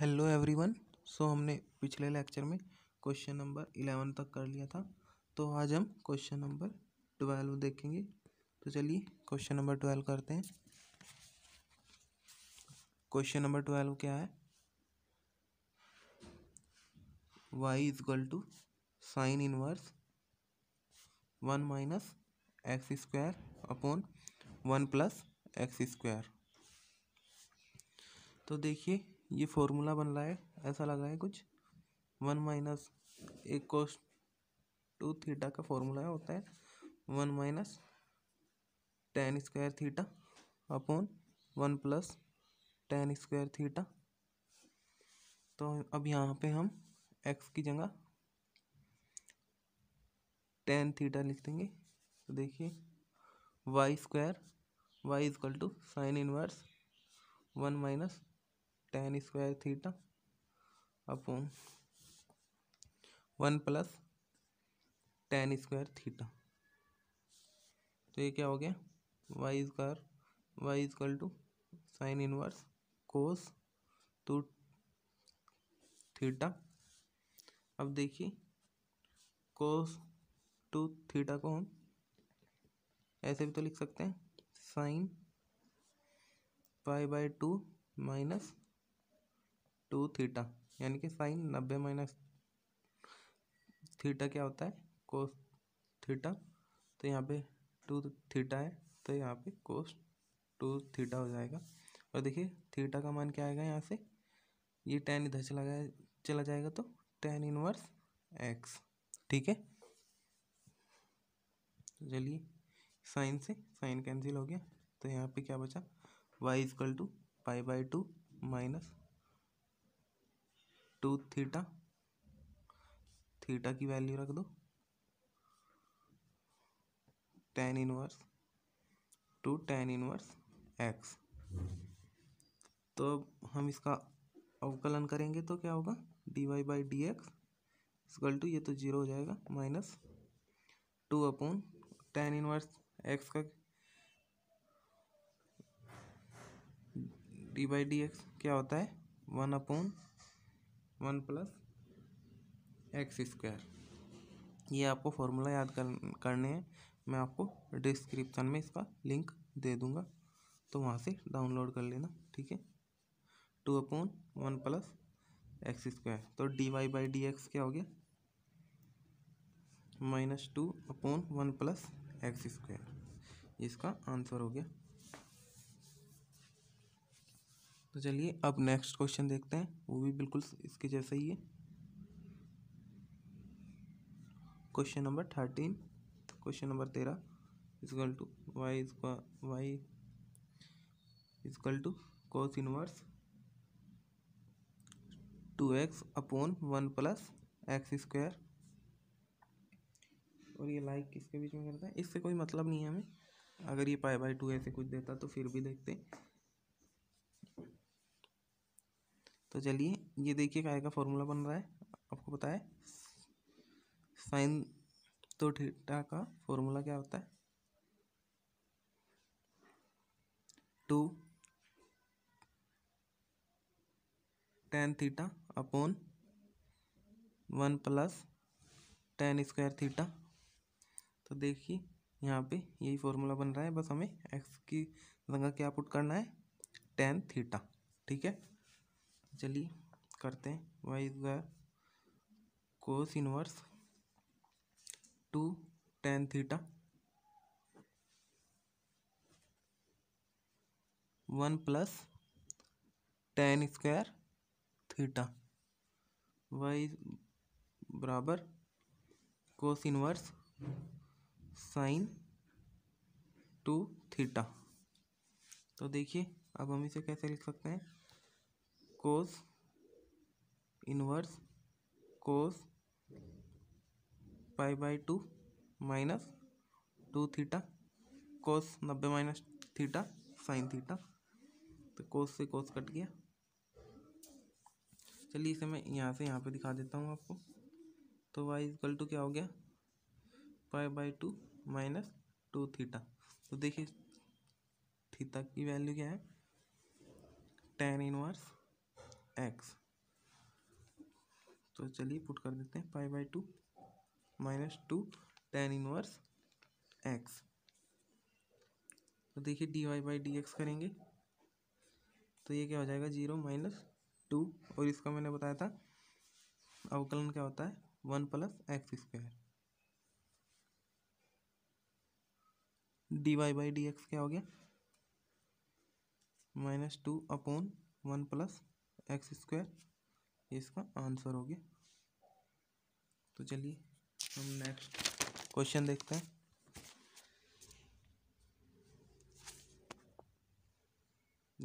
hello everyone so हमने पिछले lecture में क्वेश्चन नंबर इलेवन तक कर लिया था तो आज हम क्वेश्चन नंबर ट्वेल्व देखेंगे तो चलिए क्वेश्चन नंबर ट्वेल्व करते हैं क्वेश्चन नंबर ट्वेल्व क्या है Y equal to sine inverse one minus X square upon one plus X square तो देखिए ये फॉर्मूला बन रहा है ऐसा लग रहा है कुछ वन माइनस एक कोस टू थीटा का फॉर्मूला होता है one minus tan square theta upon one plus tan square theta तो अब यहाँ पे हम एक्स की जगह टेन थीटा लिख देंगे तो देखिए Y square Y equal to sine inverse one minus tan square theta upon one plus tan square theta तो ये क्या हो गया Y square Y equal to sine inverse cos two theta अब देखिए कोस टू थीटा को हम ऐसे भी तो लिख सकते हैं sine pi by two minus two theta यानी कि साइन नब्बे माइनस थीटा क्या होता है कोस थीटा तो यहाँ पे टू थीटा है तो यहाँ पे कोस टू थीटा हो जाएगा और देखिए थीटा का मान क्या आएगा यहाँ से ये टेन इधर चला गया चला जाएगा तो टेन इनवर्स एक्स ठीक है चलिए साइन से साइन कैंसिल हो गया तो यहाँ पे क्या बचा Y equal to five by two minus two theta theta की वैल्यू रख दो tan inverse two tan inverse X तो अब हम इसका अवकलन करेंगे तो क्या होगा D Y by D X equal to ये तो जीरो हो जाएगा minus two upon tan inverse X का डी बाई डी एक्स क्या होता है one upon one plus X square ये आपको फॉर्मूला याद कर करने हैं मैं आपको डिस्क्रिप्शन में इसका लिंक दे दूंगा तो वहाँ से डाउनलोड कर लेना ठीक है two upon one plus X square तो D Y by D X क्या हो गया minus two upon one plus X square इसका आंसर हो गया तो चलिए अब नेक्स्ट क्वेश्चन देखते हैं वो भी बिल्कुल इसके जैसा ही है question number thirteen question number तेरह इजकल टू वाई इसका Y equal to cos inverse two X upon one plus X square और ये लाइक किसके बीच में करता है इससे कोई मतलब नहीं है हमें अगर ये पाई बाई टू ऐसे कुछ देता तो फिर भी देखते तो चलिए ये देखिए काय का फॉर्मूला बन रहा है आपको पता है साइन तो थीटा का फॉर्मूला क्या होता है two tan theta upon one plus tan square theta तो देखिए यहाँ पे यही फॉर्मूला बन रहा है बस हमें एक्स की जगह क्या पुट करना है टेन थीटा ठीक है चलिए करते हैं Y square cos inverse two tan theta one plus tan square theta Y बराबर cos inverse sine two theta तो देखिए अब हम इसे कैसे लिख सकते हैं cos inverse cos pi by two minus two theta cos नब्बे माइनस थीटा साइन थीटा तो कोस से कोस कट गया चलिए इसे मैं यहाँ से यहाँ पे दिखा देता हूँ आपको तो वाई इजकल टू क्या हो गया pi by two minus two theta तो देखिए थीटा की वैल्यू क्या है टेन इनवर्स एक्स तो चलिए पुट कर देते हैं pi by two minus two tan inverse X तो देखिए D Y by D X करेंगे तो ये क्या हो जाएगा जीरो माइनस टू और इसका मैंने बताया था अवकलन क्या होता है one plus X square D Y by D X क्या हो गया minus two upon one plus X square ये इसका आंसर हो गया तो चलिए हम नेक्स्ट क्वेश्चन देखते हैं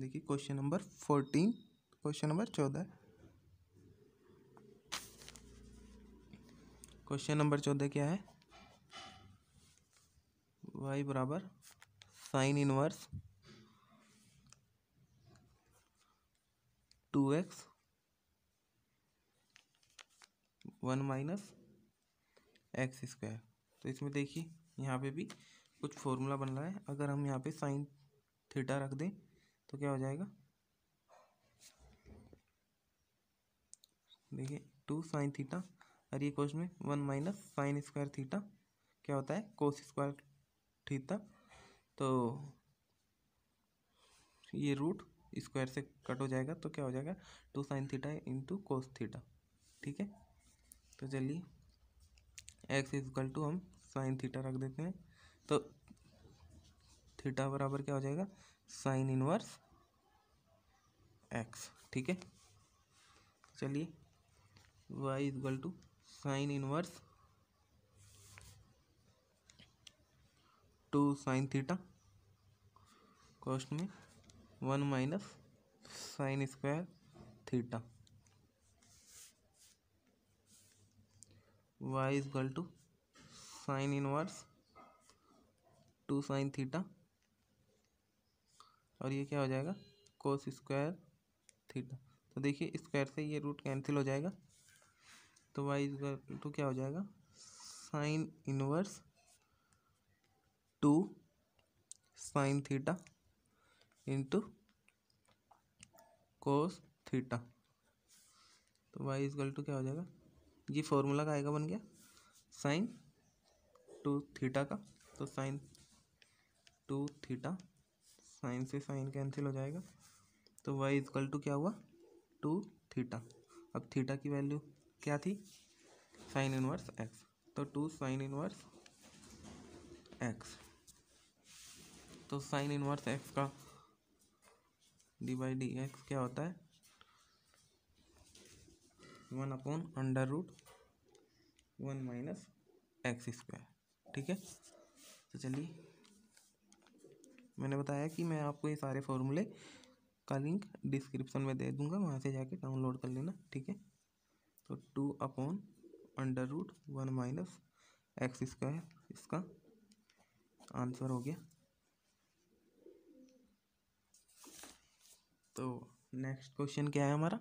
देखिए question number fourteen question number चौदह क्वेश्चन नंबर चौदह क्या है वाई बराबर sine inverse two X one minus X square तो इसमें देखिए यहाँ पे भी कुछ फॉर्मूला बन रहा है अगर हम यहाँ पे साइन थीटा रख दें तो क्या हो जाएगा देखिए टू साइन थीटा और ये क्वेश्चन में one minus sine square theta क्या होता है कोस स्क्वायर थीटा तो ये रूट स्क्वायर से कट हो जाएगा तो क्या हो जाएगा two sine theta into cos theta ठीक है तो चलिए एक्स इजकल टू हम साइन थीटा रख देते हैं तो थीटा बराबर क्या हो जाएगा साइन इनवर्स एक्स ठीक है चलिए Y equal to sine inverse two sine theta cos में one minus sine square theta Y equal to sine inverse two sine theta और ये क्या हो जाएगा कोस स्क्वायर थीटा तो देखिए स्क्वायर से ये रूट कैंसिल हो जाएगा तो वाई इजक्ल टू क्या हो जाएगा sine inverse two sine theta into cos theta तो वाई इजगल टू क्या हो जाएगा ये फॉर्मूला का आएगा बन गया साइन टू थीटा का तो साइन टू थीटा साइन से साइन कैंसिल हो जाएगा तो वाई इजकल टू क्या हुआ टू थीटा अब थीटा की वैल्यू क्या थी साइन इनवर्स एक्स तो टू साइन इनवर्स एक्स तो साइन इनवर्स एक्स का डी बाई डी एक्स क्या होता है one upon under root one minus X square ठीक है तो चलिए मैंने बताया कि मैं आपको ये सारे फॉर्मूले का लिंक डिस्क्रिप्शन में दे दूंगा वहाँ से जाके डाउनलोड कर लेना ठीक है तो two upon under root one minus X square इसका आंसर हो गया तो नेक्स्ट क्वेश्चन क्या है हमारा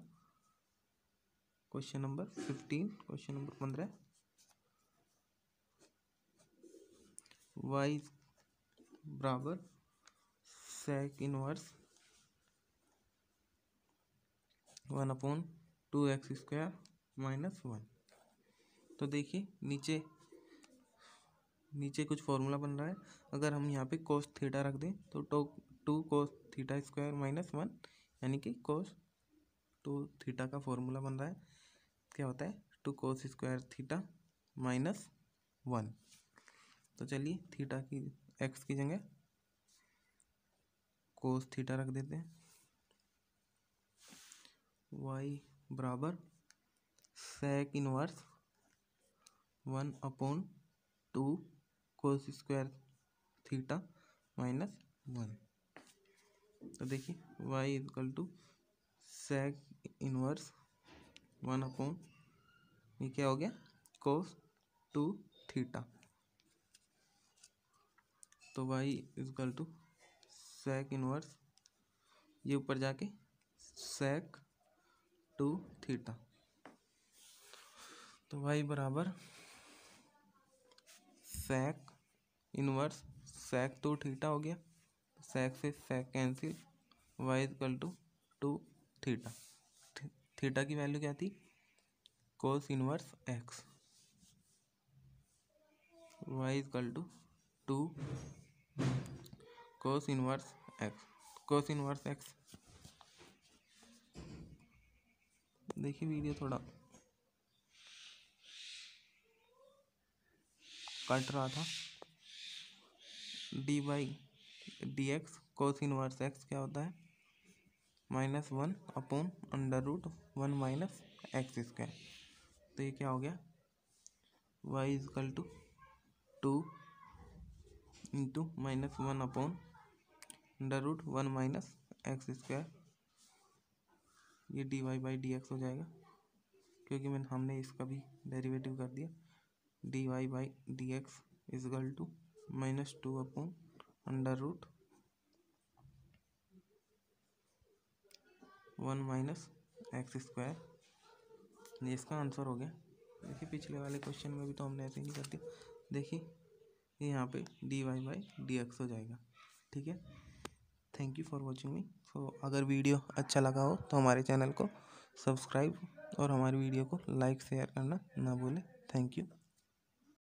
question number fifteen question number पंद्रह वाई बराबर sec inverse one upon two X square minus one तो देखिए नीचे नीचे कुछ फॉर्मूला बन रहा है अगर हम यहाँ पे कोस थीटा रख दें तो two cos theta square minus one यानी कि कोस टू थीटा का फॉर्मूला बन रहा है क्या होता है two cos square theta minus one तो चलिए थीटा की एक्स की जगह कोस थीटा रख देते हैं वाई बराबर sec inverse one upon two cos square theta minus one तो देखिए Y equal to sec inverse one upon ये क्या हो गया कोस टू थीटा तो Y equal to sec inverse ये ऊपर जाके सेक टू थीटा तो वाई बराबर sec inverse sec two theta हो गया सेक से sec cancel Y equal to two theta theta की वैल्यू क्या थी cos inverse X Y equal to two cos inverse X cos inverse X देखिए video थोड़ा कट रहा था D Y D X cos inverse X क्या होता है minus one upon under root one minus X square तो ये क्या हो गया Y equal to two into minus one upon under root one minus X square ये D Y by D X हो जाएगा क्योंकि मैंने हमने इसका भी डेरिवेटिव कर दिया D Y by D X equal to minus two upon under root one minus X square ये इसका आंसर हो गया देखिए पिछले वाले क्वेश्चन में भी तो हमने ऐसे ही कर दिया देखिए यहाँ पे D Y by D X हो जाएगा ठीक है thank you for watching me so अगर वीडियो अच्छा लगा हो तो हमारे चैनल को सब्सक्राइब और हमारी वीडियो को लाइक शेयर करना ना भूलें थैंक यू